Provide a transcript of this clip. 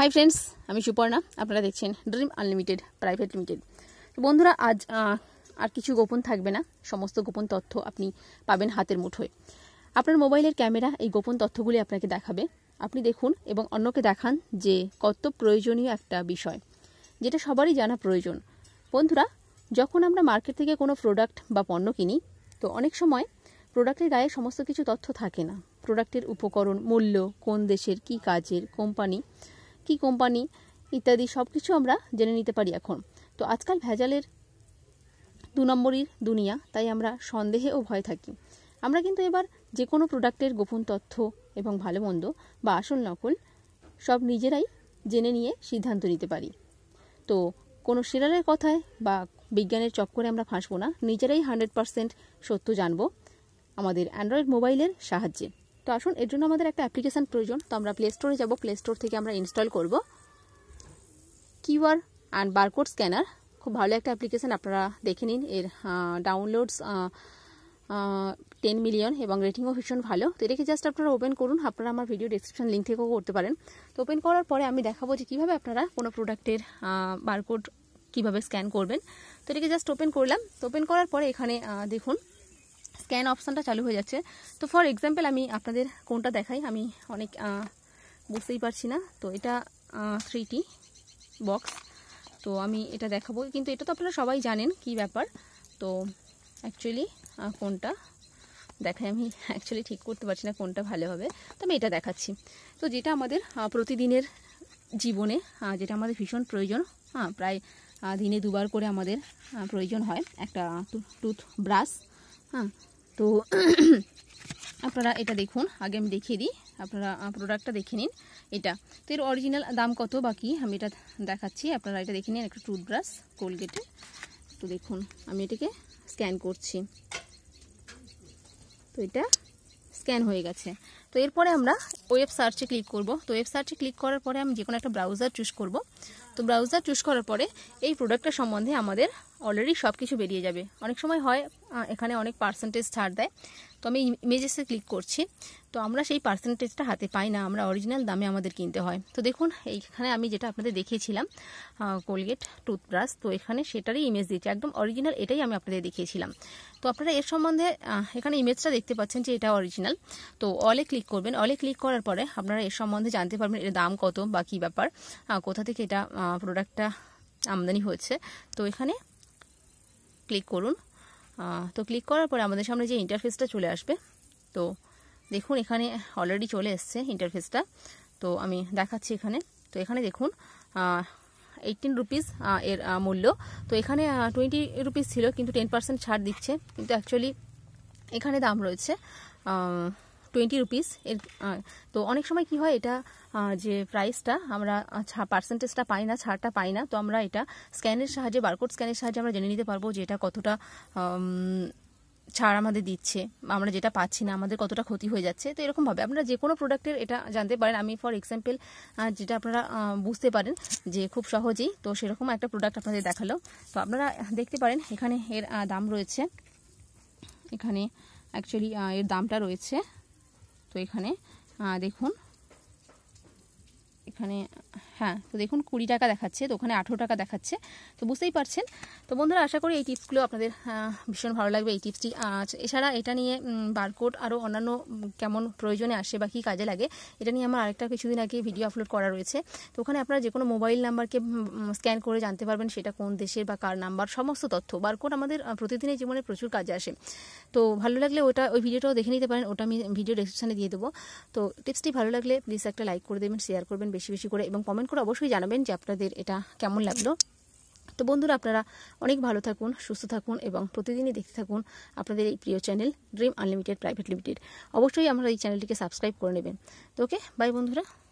hi friends আমি সুপর্ণা আপনারা দেখছেন ড্রিম আনলিমিটেড প্রাইভেট লিমিটেড বন্ধুরা আজ আর কিছু গোপন থাকবে না সমস্ত গোপন তথ্য আপনি পাবেন হাতের মুঠোয় আপনার মোবাইলের ক্যামেরা এই গোপন তথ্যগুলি আপনাকে দেখাবে আপনি দেখুন এবং অন্যকে দেখান যে কত প্রয়োজনীয় একটা বিষয় যেটা সবারই জানা প্রয়োজন বন্ধুরা যখন আমরা মার্কেট থেকে কোনো প্রোডাক্ট বা পণ্য কিনি তো অনেক সময় প্রোডাক্টের গায়ে সমস্ত কিছু তথ্য থাকে না প্রোডাক্টের উপকরণ মূল্য কোন দেশের কি কাজের কোম্পানি কি কোম্পানি ইত্যাদি সব কিছু আমরা জেনে নিতে পারি এখন তো আজকাল ভেজালের দু নম্বরীর দুনিয়া তাই আমরা সন্দেহে ও ভয় থাকি আমরা কিন্তু এবার যে কোনো প্রোডাক্টের গোপন তথ্য এবং ভালো মন্দ বা আসল নকল সব নিজেরাই জেনে নিয়ে সিদ্ধান্ত নিতে পারি তো কোনো সিরালের কথায় বা বিজ্ঞানের চক্করে আমরা ফাঁসবো না নিজেরাই হান্ড্রেড পারসেন্ট সত্য জানবো আমাদের অ্যান্ড্রয়েড মোবাইলের সাহায্যে তো আসুন এর জন্য আমাদের একটা অ্যাপ্লিকেশান প্রয়োজন তো আমরা প্লে স্টোরে যাবো প্লে স্টোর থেকে আমরা ইনস্টল করব কিউআর অ্যান্ড বারকোড স্ক্যানার খুব ভালো একটা অ্যাপ্লিকেশান আপনারা দেখে নিন এর ডাউনলোডস টেন মিলিয়ন এবং রেটিংও ভীষণ ভালো তো এটাকে জাস্ট আপনারা ওপেন করুন আপনারা আমার ভিডিও ডিসক্রিপশান লিঙ্ক থেকেও করতে পারেন তো ওপেন করার পরে আমি দেখাবো যে কীভাবে আপনারা কোনো প্রোডাক্টের বারকোড কীভাবে স্ক্যান করবেন তো এটাকে জাস্ট ওপেন করলাম তো ওপেন করার পরে এখানে দেখুন স্ক্যান অপশানটা চালু হয়ে যাচ্ছে তো ফর এক্সাম্পল আমি আপনাদের কোনটা দেখাই আমি অনেক বুঝতেই পারছি না তো এটা থ্রিটি বক্স তো আমি এটা দেখাবো কিন্তু এটা তো আপনারা সবাই জানেন কি ব্যাপার তো অ্যাকচুয়ালি কোনটা দেখাই আমি অ্যাকচুয়ালি ঠিক করতে পারছি না কোনটা ভালো হবে তো আমি এটা দেখাচ্ছি তো যেটা আমাদের প্রতিদিনের জীবনে যেটা আমাদের ভীষণ প্রয়োজন হ্যাঁ প্রায় দিনে দুবার করে আমাদের প্রয়োজন হয় একটা টুথ ব্রাশ হ্যাঁ তো আপনারা এটা দেখুন আগে আমি দেখিয়ে দিই আপনারা প্রোডাক্টটা দেখে নিন এটা তো এর অরিজিনাল দাম কত বাকি আমি এটা দেখাচ্ছি আপনারা এটা দেখে নিন একটা টুথব্রাশ কোলগেটে তো দেখুন আমি এটাকে স্ক্যান করছি তো এটা স্ক্যান হয়ে গেছে তো এরপরে আমরা ওয়েব সার্চে ক্লিক করব তো ওয়েব সার্চে ক্লিক করার পরে আমি যে কোনো একটা ব্রাউজার চুজ করব তো ব্রাউজার চুজ করার পরে এই প্রোডাক্টটা সম্বন্ধে আমাদের অলরেডি সব কিছু বেরিয়ে যাবে অনেক সময় হয় এখানে অনেক পার্সেন্টেজ ছাড় দেয় তো আমি ইমেজেসে ক্লিক করছি তো আমরা সেই পার্সেন্টেজটা হাতে পাই না আমরা অরিজিনাল দামে আমাদের কিনতে হয় তো দেখুন এইখানে আমি যেটা আপনাদের দেখিয়েছিলাম কোলগেট টুথব্রাশ তো এখানে সেটারই ইমেজ দিয়েছে একদম অরিজিনাল এটাই আমি আপনাদের দেখিয়েছিলাম তো আপনারা এর সম্বন্ধে এখানে ইমেজটা দেখতে পাচ্ছেন যে এটা অরিজিনাল তো অলে ক্লিক করবেন অলে ক্লিক করার পরে আপনারা এর সম্বন্ধে জানতে পারবেন এর দাম কত বা কী ব্যাপার কোথা থেকে এটা প্রোডাক্টটা আমদানি হয়েছে তো এখানে ক্লিক করুন তো ক্লিক করার পরে আমাদের সামনে যে ইন্টারফেসটা চলে আসবে তো দেখুন এখানে অলরেডি চলে এসছে ইন্টারফেসটা তো আমি দেখাচ্ছি এখানে তো এখানে দেখুন এইটিন রুপিস এর মূল্য তো এখানে টোয়েন্টি রুপিস ছিল কিন্তু টেন পার্সেন্ট ছাড় দিচ্ছে কিন্তু অ্যাকচুয়ালি এখানে দাম রয়েছে টোয়েন্টি রুপিস এর তো অনেক সময় কি হয় এটা যে প্রাইসটা আমরা পার্সেন্টেজটা পাই না ছাড়টা পাই না তো আমরা এটা স্ক্যানের সাহায্যে বারকোড স্ক্যানের সাহায্যে আমরা জেনে নিতে পারবো যে এটা কতটা ছাড় আমাদের দিচ্ছে আমরা যেটা পাচ্ছি না আমাদের কতটা ক্ষতি হয়ে যাচ্ছে তো এরকমভাবে আপনারা যে কোনো প্রোডাক্টের এটা জানতে পারেন আমি ফর এক্সাম্পল যেটা আপনারা বুঝতে পারেন যে খুব সহজেই তো সেরকম একটা প্রোডাক্ট আপনাদের দেখালো তো আপনারা দেখতে পারেন এখানে এর দাম রয়েছে এখানে অ্যাকচুয়ালি এর দামটা রয়েছে এখানে দেখুন এখানে হ্যাঁ তো দেখুন কুড়ি টাকা দেখাচ্ছে তো ওখানে আঠেরো টাকা দেখাচ্ছে তো বুঝতেই পারছেন তো বন্ধুরা আশা করি এই টিপসগুলো আপনাদের ভীষণ ভালো লাগবে এই টিপসটি এছাড়া এটা নিয়ে বারকোড আরও অন্যান্য কেমন প্রয়োজনে আসে বা কী কাজে লাগে এটা নিয়ে আমার আরেকটা কিছুদিন আগে ভিডিও আপলোড করা রয়েছে তো ওখানে আপনারা যে কোনো মোবাইল নাম্বারকে স্ক্যান করে জানতে পারবেন সেটা কোন দেশের বা কার নাম্বার সমস্ত তথ্য বারকোড আমাদের প্রতিদিনের জীবনে প্রচুর কাজে আসে তো ভালো লাগলে ওটা ওই ভিডিওটাও দেখে নিতে পারেন ওটা আমি ভিডিও ডিসক্রিপশানে দিয়ে দেবো তো টিপসটি ভালো লাগলে প্লিজ একটা লাইক করে দেবেন শেয়ার করবেন বেশি বেশি করে এবং কমেন্ট করে অবশ্যই জানাবেন যে আপনাদের এটা কেমন লাগলো তো বন্ধুরা আপনারা অনেক ভালো থাকুন সুস্থ থাকুন এবং প্রতিদিনই দেখতে থাকুন আপনাদের এই প্রিয় channel dream unlimited private limited অবশ্যই আমরা এই চ্যানেলটিকে সাবস্ক্রাইব করে নেবেন তো ওকে বাই বন্ধুরা